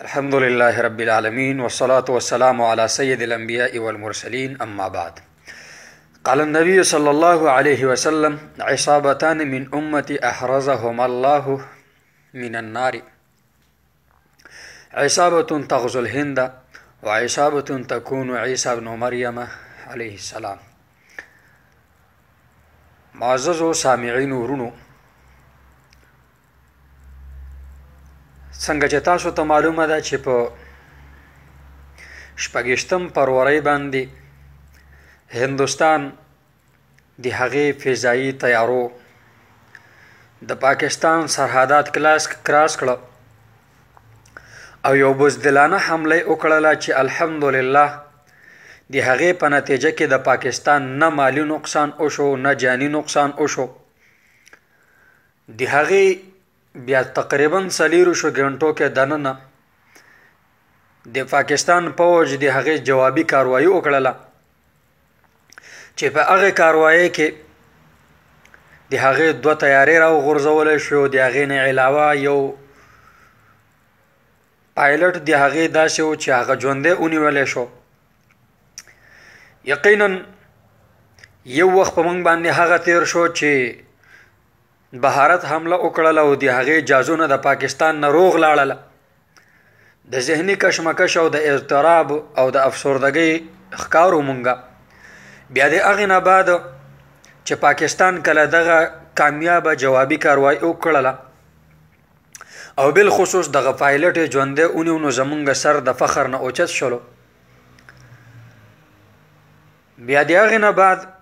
الحمد لله رب العالمين والصلاة والسلام على سيد الأنبياء والمرسلين أما بعد قال النبي صلى الله عليه وسلم عصابتان من أمة أحرزهما الله من النار عصابة تغزو الهند وعصابة تكون عيسى بن مريم عليه السلام معززو سامعين ورنو څنګه چې تاسو ته معلومه ده چې په شپږشتم پروري باندې هندستان د هغې فضایي تیارو د پاکستان سرحدات کلاس کراس کړه او یو بزدلانه حمله وکړه چې الحمدلله د هغې په نتیجه کې د پاکستان نه مالی نقصان او شو نه جانی نقصان او شو د هغې بیا تقریبا سلیرو شو غنټو کې دننه د پاکستان پوج د هغې جوابي کاروایی وکړله چې په هغې کاروایی کې د هغې دوه تیارې راوغورځولی شو د هغې نه علاوه یو پایلټ د هغې داسې و چې هغه ژوندی ونیولی شو یقینا یو وخت په موږ باندې هغه تیر شو چې بهارت حمله وکړله او د هغې جازونه د پاکستان نه روغ لاړله د ذهني کشمکش او د اضطراب او د افسردګۍ ښکارو مونږه بیا د هغې نه بعد چې پاکستان کله دغه کامیابه جوابي کاروای وکړله او بالخصوص دغه پایلټ ژوندې اونیو نو زمونږ سر د فخر نه اوچت شلو بیا د هغې نه بعد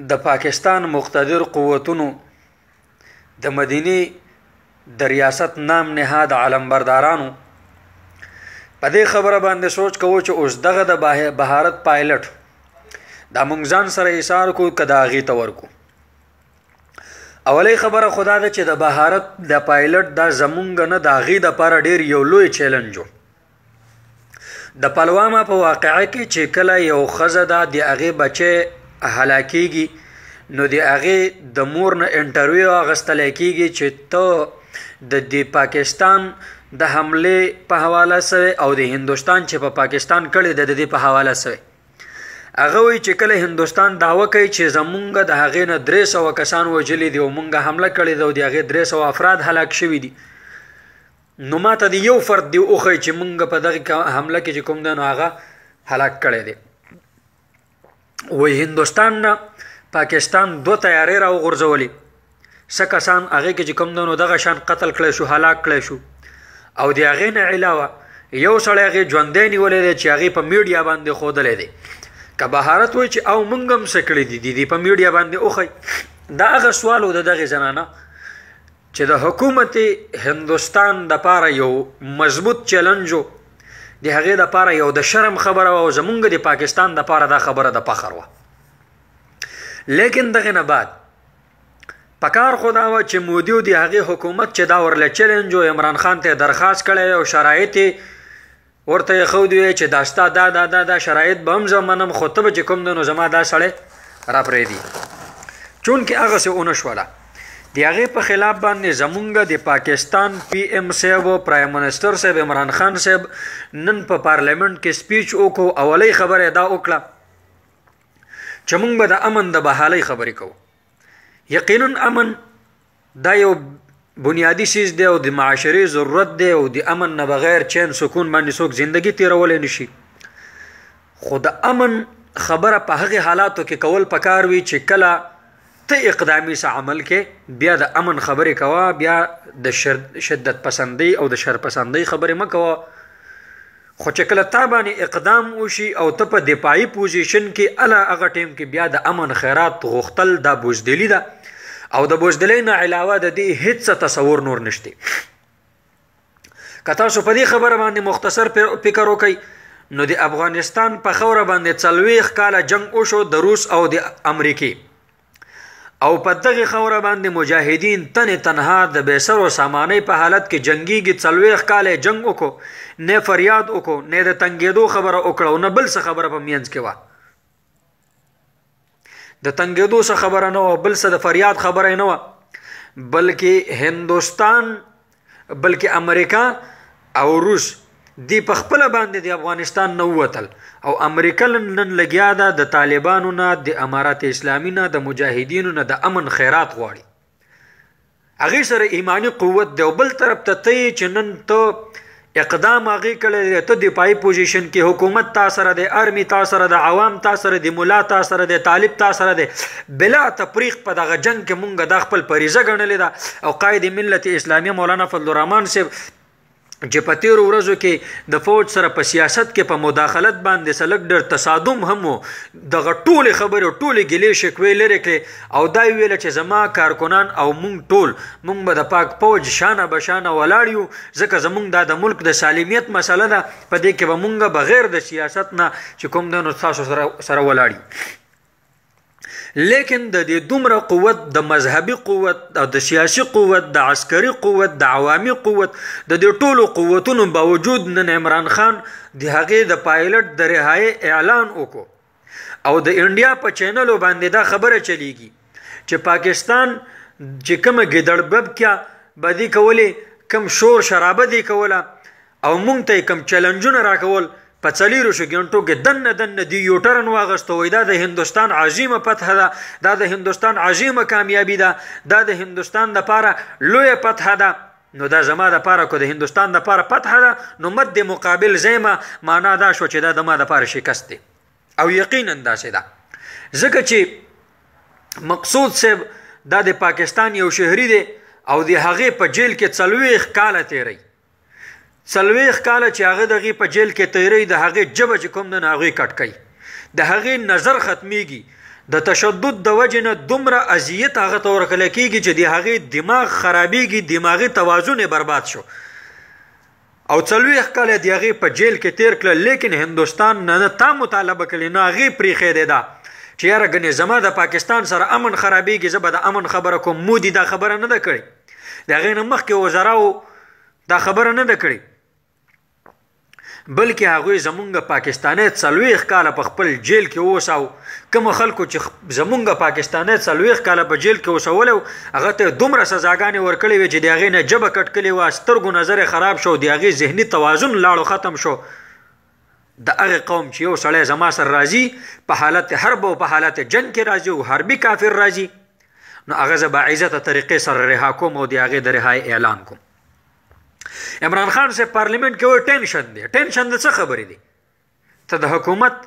د پاکستان مقتدر قوتونو د مدینه د ریاست نام نهاد علمبردارانو په دې خبره باندې سوچ کوو چې اوس دغه د بهارت پایلټ دا مونږ ځان سره ایثار کو کدا غي تور کو اولې خبره خدا ده چې د بهارت د پایلټ دا زمونږ نه دا غي د پر ډیر یو لوی چیلنج د پلواما په واقعه کې چې کله یو خزه ده د هغه بچي هلاکیږي نو د هغه د مور نه انټرویو اغستل کیږي چې ته د د پاکستان د حمله په حواله سره او د هندستان چې په پا پاکستان کړي د د په حواله سره هغه وی چې کله هندستان داوا کوي چې زمونږ د هغې نه درې سوه کسان وجلې دي او مونږ حمله کړې ده او د هغې درې سوه افراد هلاک شوي دي نو ماته د یو فرد دی اوخی چې مونږ په دغه حمله کې چې کوم ده نو هغه هلاک کړی دی وې هندستان نه پاکستان دو تیارې را وغورځولې سکسان هغه کې چې کوم دنو دغه شان قتل کړي شو هلاک کړي شو او د هغه نه علاوه یو سړی هغه ژوندې نیولې دی چې هغه په میډیا باندې خودلې دی که بهارت وای چې او منګم سکړې دي د په میډیا باندې اوخی دا هغه سوالو د دغه زنانه چې د حکومت هندستان د پاره یو مضبوط چیلنجو د هغې لپاره یو د شرم خبره او زمونږ د پاکستان لپاره دا خبره د فخر وه لیکن دغه نه بعد پکار خدا و چې مودی او د هغې حکومت چې دا ورله چیلنج او عمران خان ته درخواست کړی او شرایط ورته خو دی چې داستا دا دا دا, دا شرایط به هم زمنم خطبه چې کوم نو زما دا سړی را پرې دی چون کې هغه سه اونښ ولا د هغه په خلاف باندې زمونږ د پاکستان پی ایم صاحب او پرایم منسٹر صاحب عمران خان صاحب نن په پا پارلیمنت کې سپیچ وکړو اولي خبره دا وکړه چې موږ به د امن د بحالي خبرې کوو یقینا امن دا یو بنیادی شیز دی او د معاشري ضرورت دی او د امن نه بغیر چین سکون باندې څوک ژوندۍ تیرول نه شي خو د امن خبره په هغه حالاتو کې کول پکار وی چې کله ته اقدامي سه عمل کې بیا د امن خبرې کوه بیا د شدت پسندي او د شر پسندي خبرې مکوه خو چې کله تا باندې اقدام وشي او ته په دفاعي پوزیشن کې الا هغه ټیم کې بیا د امن خیرات غوښتل د بوجدلی ده او د بوجدلې نه علاوه د دې هیڅ تصور نور نشته کته شو په دې خبره باندې مختصر فکر وکړئ نو د افغانستان په خوره باندې څلويخ کاله جنگ وشو د روس او د امریکای او په دغه خوره باندې مجاهدین تن تنها د بیسر او سامانې په حالت کې جنگیږي څلويخ کاله جنگ وکړو نه فریاد وکړو نه د تنګېدو خبره وکړو نه بل څه خبره په مینځ کې و د تنګېدو څه خبره نه و بل څه د فریاد خبره نه و بلکې هندستان بلکې امریکا او روس دی په خپل باندې د افغانستان نه وتل او امریکا نن لګیا ده د طالبانو نه د امارات اسلامي نه د مجاهدینو نه د امن خیرات غواړي هغه سره ایمانی قوت دی بل طرف ته ته چې نن ته اقدام هغه کړی ته د پای پوزیشن کې حکومت تا سره د ارمی تا سره د عوام تا سره د مولا تا سره د طالب تا سره د بلا تفریق په دغه جنگ کې مونږ د خپل پریزه غنلې ده او قائد ملت اسلامي مولانا فضل الرحمن صاحب چې په تیر ورځو کې د فوج سره په سیاست کې په مداخلت باندې سلګ ډر تصادم هم د غټول خبرو ټول ګلې شکوي لري کړي او دا ویل چې زما کارکونان او مونږ ټول مونږ به د پاک فوج شانه بشانه ولاړیو ځکه زمونږ د ملک د سالمیت مسله ده په دې کې به مونږ بغیر د سیاست نه چې کوم د نو تاسو سره سره ولاړی لیکن د دې دومره قوت د مذهبي قوت او د سیاسي قوت د عسکري قوت د عوامي قوت د دې ټولو قوتونو باوجود نن عمران خان د هغې د پایلټ د رهایی اعلان وکړو او د انډیا په چینلو باندې دا خبره چلیږي چې پاکستان چې کومه ګډړبب کیا بدی کولې کم شور شرابه دی کوله او مونږ ته کم چلنجونه راکول په څلیرو شو ګنټو کې دن دن دی یو ټرن واغسته وای دا د هندستان عظیمه فتح ده دا د هندستان عظیمه کامیابی ده دا د هندستان د پاره لوی فتح ده نو دا زما د پاره کو د هندستان د پاره فتح ده نو مد مقابل زیمه معنا دا شو چې دا د ما د پاره شکست دی او یقینا دا څه ده ځکه چې مقصود صاحب دا د پاکستان یو شهري دی او د هغې په جیل کې څلوېخ کاله تیری سلويخ کاله چې هغه دغه په جیل کې تیرې د هغه جبه چې کوم د ناغي کټکې د هغه نظر ختميږي د تشدد د وجه نه دومره اذیت هغه تور کله کیږي چې د هغه دماغ خرابيږي دماغي توازن برباد شو او څلويخ کاله د هغه په جیل کې تیر کړل لیکن هندستان نه تا مطالبه کړي ناغي پری خېده ده چې یاره غنې زما د پاکستان سره امن خرابېږي زه به د امن خبره کوم مودي دا خبره نه ده کړې د غې نه مخکې وزراو دا خبره نه ده کړې بلکې هغه زمونږ پاکستاني څلويخ کال په خپل جیل کې اوساو کوم خلکو چې زمونږ پاکستاني څلويخ کال په جیل کې اوسولو هغه ته دومره سزاګانې ورکړې وي چې دیغه نه جبه کټ کلی و سترګو نظر خراب شو دیغه ذهني توازن لاړو ختم شو د هغه قوم چې یو سړی زما سره راځي په حالت حرب او په حالت جنگ کې راځي او حربي کافر راځي نو هغه زبا عزت طریقې سره رها کوم او دیغه د رهای اعلان کوم عمران خان صاحب پارلیمنت کې وایي ټینشن دی ټینشن د څه خبرې دی ته د حکومت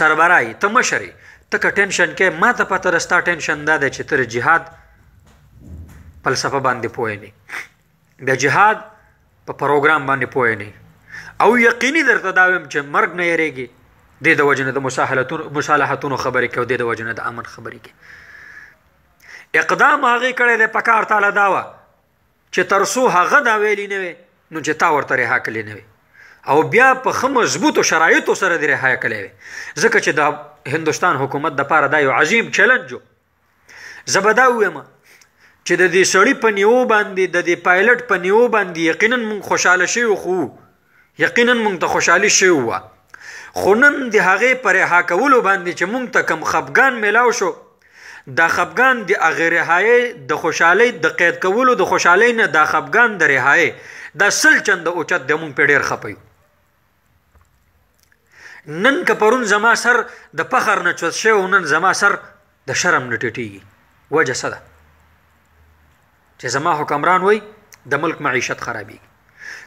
سربرای ته مشر ته که ټینشن کې ما ته پته رستا ټینشن دا دی چې تر جهاد فلسفه باندې پوه نه د جهاد په پروګرام باندې پوه نه او یقیني درته دا ویم چې مرګ نه یریږي د د وجنه د مصالحتونو مصالحتونو خبرې کوي د د وجنه د امن خبرې کوي اقدام هغه کړي د پکار تعالی داوه چې ترسو هغه دا ویلی نه وي نو چې تا ورته رها کړی نه وي او بیا په خ مضبوطو شرایطو سره د رها کړی وي ځکه چې د هندستان حکومت د پاره دا یو عظیم چیلنج زبدا ویم چې د دې سړی په نیو باندې د دې پایلټ په نیو باندې یقینا مون خوشاله شي خو یقینا مون ته خوشحالي شي وو خونن د هغه پر هاکولو باندې چې مونږ ته کم خفغان میلاو شو د خفغان د اغه رهایی د خوشحالي د قید کولو د خوشحالي نه د خفغان د رهایی د سل چند اوچت د مون پیډیر خپي نن که پرون زما سر د فخر نه چوت شو نن زما سر د شرم نه ټټیږي وجه صدا چې زما حکمران وای د ملک معیشت خرابېږي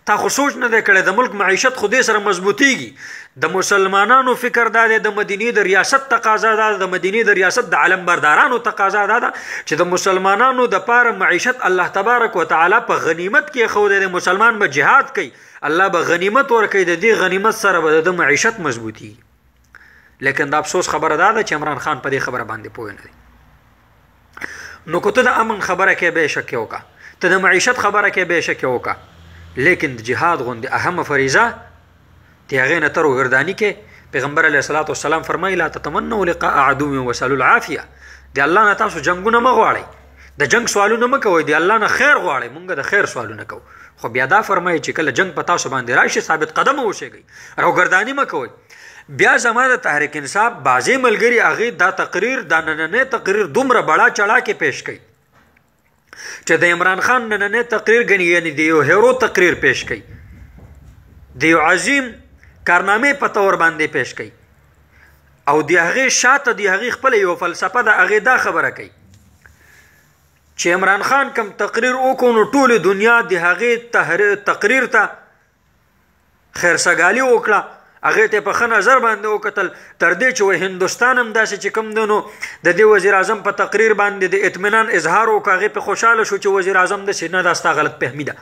تا خو سوچ نه دی کړی د ملک معیشت خو دې سره مضبوطیږي د مسلمانانو فکر دا دی د مدینې د ریاست تقاضا دا د مدینې د ریاست د علم بردارانو تقاضا دا ده چې د مسلمانانو د پاره معیشت الله تبارک وتعالى په غنیمت کې خو د مسلمان به جهاد کوي الله به غنیمت ورکړي د دې غنیمت سره به د معیشت مضبوطی لیکن د افسوس خبره دا ده چې عمران خان په دې خبره باندې پوه نه دی نو کوته د امن خبره کې به شک وکړه ته د معیشت خبره کې به شک وکړه لیکن د جهاد غوندې اهمه فریضه د هغې نه تر وګرداني کې پیغمبر علیه صلات وسلام فرمایي لا تتمنوا لقاء عدو وسلوا العافیه د الله نه تاسو جنګونه مه غواړئ د جنگ سوالونه مه کوئ د الله نه خیر غواړئ مونږ د خیر سوالونه کوو خو بیا دا فرمایي چې کله جنگ په تاسو باندې راشي ثابت قدم اوسئ راوګرداني مه کوئ بیا زماده تحریک انصاف بازی ملګری اغه دا تقریر دا نننې تقریر دومره بڑا چړه کې پیش کړي چې د عمران خان نننې تقریر غنی یعنی دی یو هیرو تقریر پیش کړي دی یو عظیم کارنامې په تور باندې پیش کړي او دی هغه شاته دی هغه خپل یو فلسفه د هغه دا خبره کوي چې عمران خان کم تقریر وکړو نو ټول دنیا د هغه تقریر ته خیرسګالی وکړه هغه ته په خنه نظر باندې وکتل تر دې چې هندستان هم داسې چې کم دنو د دې وزیر اعظم په تقریر باندې د اطمینان اظهار وکاغه په خوشاله شو چې وزیر اعظم د سینه داستا غلط فهمی ده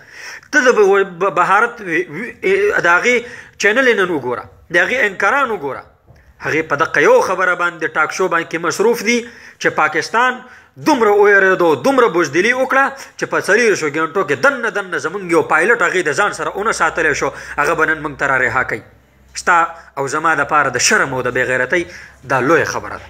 ته د بهارت اداغي چینل نن وګوره دغه انکاران وګوره هغه په دقه یو خبره باندې ټاک شو باندې مصروف دي چې پاکستان دومره اوریدو دومره بوجدلی وکړه چې په سریر شو ګنټو کې دنه دنه زمونږ یو پایلټ هغه د ځان سره اون ساتل شو هغه بنن مونږ تراره ها کوي ستا او زما د پاره د شرم او د بېغیرتۍ دا لویه خبره ده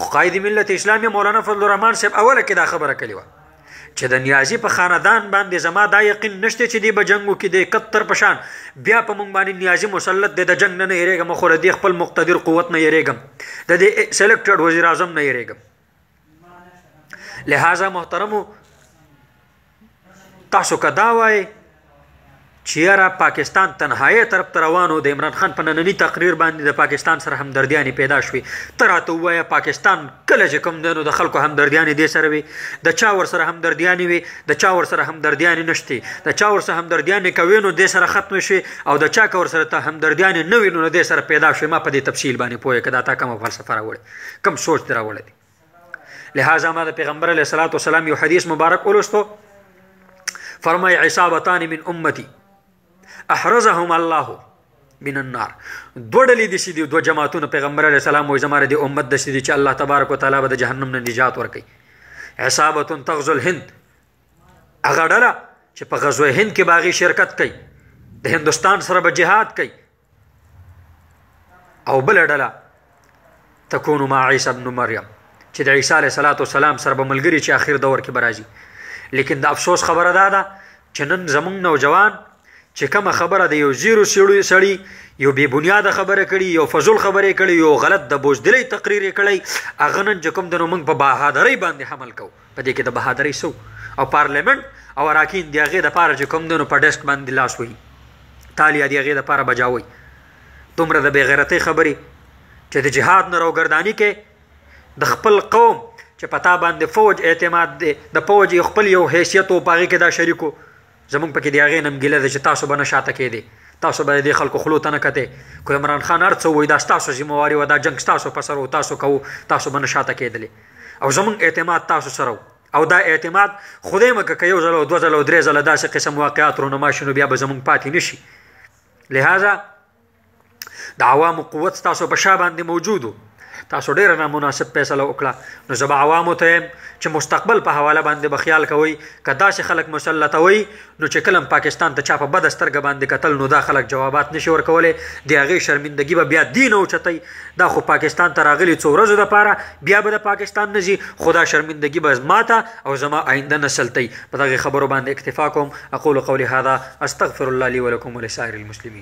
خو قاید ملت اسلامي مولانا فضل الرحمن صاحب اوله کې دا خبره کړې وه چې د نیازي په خاندان باندې زما دا یقین نشته چې دی به جنگو کې دی کتر پشان بیا په مونږ باندې نیازي مسلط دی د جنگ نه نه یریږم خو د خپل مقتدر قوت نه یریږم د دې سلیکټډ وزیر اعظم نه یریږم لہذا محترمو تاسو کدا وای چې را پاکستان تنهایی طرف روانو د عمران خان په نننی تقریر باندې د پاکستان سره همدردیانې پیدا شوې ته راته ووایه پاکستان کله چې کوم دی نو د خلکو همدردیانې دې سره وي د چا ورسره همدردیانې وي د چا ورسره همدردیانې نشتې د چا ورسره همدردیانې کوي نو دې سره ختمې شوې او د چا که ورسره ته همدردیانې نه وي نو دې سره پیدا شوې ما په دې تفصیل باندې پوهه که دا تا کومه فلسفه راوړې کوم سوچ دې راوړی دی لهذا ما د پیغمبر علیه السلام یو حدیث مبارک ولوستو فرمای عصابتان من امتی احرزهم الله من النار دوه ډلې دي چې دوه جماعتونه پیغمبر علی السلام او زماره د امت د شدي چې الله تبارک وتعالى به د جهنم نه نجات ورکړي عصابه تغزو الهند هغه ډله چې په غزوه هند کې باغی شرکت کوي د هندستان سره به جهاد کوي او بل ډله تكون مع عيسى ابن مريم چې د عيسى عليه صلوات و سلام سره به ملګری چې اخر دور کې برازي لیکن د افسوس خبره ده چې نن زمونږ نوجوان چې کومه خبره د یو زیرو سړی سړی یو بی بنیاد خبره کړي یو فضل خبره کړي یو غلط د بوجدلې تقریر کړي اغه نن چې کوم د موږ په بهادرۍ باندې حمل کو په دې کې د بهادرۍ سو او پارلیمنت او راکین دیغه د پاره چې کوم دنو په ډیسک باندې لاس وي تالیا دیغه د پاره بجاوي دومره د بغیرتۍ خبري چې د جهاد نه روګردانی کې د خپل قوم چې پتا باندې فوج اعتماد دی د فوج خپل یو حیثیت او پاغي کې دا شریکو زمونږ پکې د هغې نمګیله ده چې تاسو به نه شاته کېدې تاسو به د دې خلکو خلو ته نه کتې که عمران خان هر څه ووایي دا ستاسو ذمواري وه دا جنګ ستاسو په سر تاسو کوو تاسو به نه شاته کېدلې او زمونږ اعتماد تاسو سره او دا اعتماد خدای مکه که یو ځل او دوه ځله او درې ځله داسې قسم واقعات رونما شي نو بیا به زمونږ پاتې نشي لهذا د عوامو قوت ستاسو په شا باندې موجودو تاسو ډیر نه مناسب فیصله وکړه نو زب عوامو ته چې مستقبل په حواله باندې بخیال کوي کدا چې خلک مسلط وي نو چې کلم پاکستان ته چا په بد سترګ باندې قتل نو دا خلک جوابات نشي ورکولې دی هغه شرمندګي به بیا دین او چتای دا خو پاکستان ته راغلي څو ورځې د پاره بیا به د پاکستان نه شي خدا شرمندګي به ماته او زما آینده نسل ته په دغه خبرو باندې اکتفا کوم اقول قولي هذا استغفر الله لي ولكم ولسائر المسلمين